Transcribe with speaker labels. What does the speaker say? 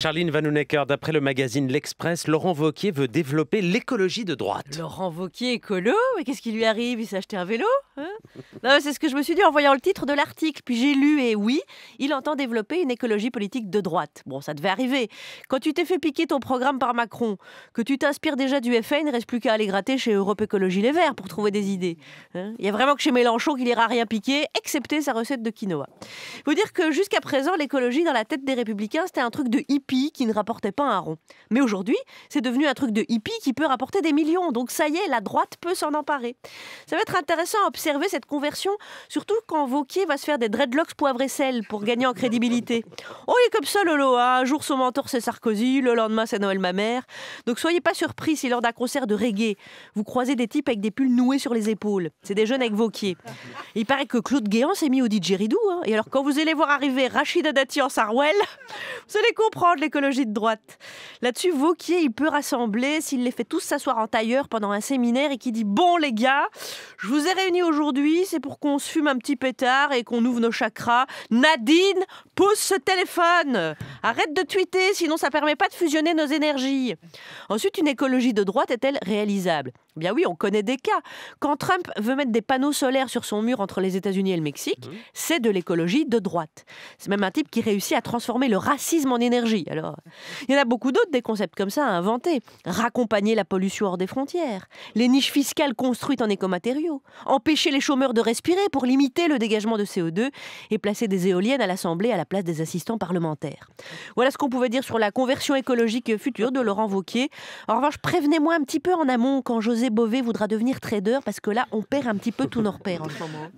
Speaker 1: Charline Vanhoenacker, d'après le magazine L'Express, Laurent Vauquier veut développer l'écologie de droite. Laurent Vauquier écolo Mais qu'est-ce qui lui arrive Il s'est acheté un vélo Hein non, c'est ce que je me suis dit en voyant le titre de l'article. Puis j'ai lu et oui, il entend développer une écologie politique de droite. Bon, ça devait arriver. Quand tu t'es fait piquer ton programme par Macron, que tu t'inspires déjà du FN, il ne reste plus qu'à aller gratter chez Europe Écologie Les Verts pour trouver des idées. Hein il y a vraiment que chez Mélenchon qu'il ira rien piquer, excepté sa recette de quinoa. Il faut dire que jusqu'à présent, l'écologie dans la tête des républicains, c'était un truc de hippie qui ne rapportait pas un rond. Mais aujourd'hui, c'est devenu un truc de hippie qui peut rapporter des millions. Donc ça y est, la droite peut s'en emparer. Ça va être intéressant à observer cette conversion, surtout quand Vauquier va se faire des dreadlocks poivre et sel pour gagner en crédibilité. Oh, il est comme ça, Lolo. Hein. Un jour, son mentor, c'est Sarkozy. Le lendemain, c'est Noël ma mère. Donc, soyez pas surpris si lors d'un concert de reggae, vous croisez des types avec des pulls noués sur les épaules. C'est des jeunes avec Vauquier. Il paraît que Claude Guéant s'est mis au didgeridoo. Hein. Et alors, quand vous allez voir arriver Rachida Dati en Sarwell, vous allez comprendre l'écologie de droite. Là-dessus, Vauquier, il peut rassembler s'il les fait tous s'asseoir en tailleur pendant un séminaire et qui dit Bon, les gars, je vous ai réunis aujourd'hui aujourd'hui, c'est pour qu'on se fume un petit pétard et qu'on ouvre nos chakras. Nadine, pousse ce téléphone Arrête de tweeter, sinon ça permet pas de fusionner nos énergies. Ensuite, une écologie de droite est-elle réalisable Bien oui, on connaît des cas. Quand Trump veut mettre des panneaux solaires sur son mur entre les États-Unis et le Mexique, c'est de l'écologie de droite. C'est même un type qui réussit à transformer le racisme en énergie. Alors, il y en a beaucoup d'autres des concepts comme ça à inventer. Raccompagner la pollution hors des frontières, les niches fiscales construites en écomatériaux, empêcher les chômeurs de respirer pour limiter le dégagement de CO2 et placer des éoliennes à l'Assemblée à la place des assistants parlementaires. Voilà ce qu'on pouvait dire sur la conversion écologique future de Laurent Vauquier. En revanche, prévenez-moi un petit peu en amont quand José Bové voudra devenir trader parce que là, on perd un petit peu tout nos repères en ce moment.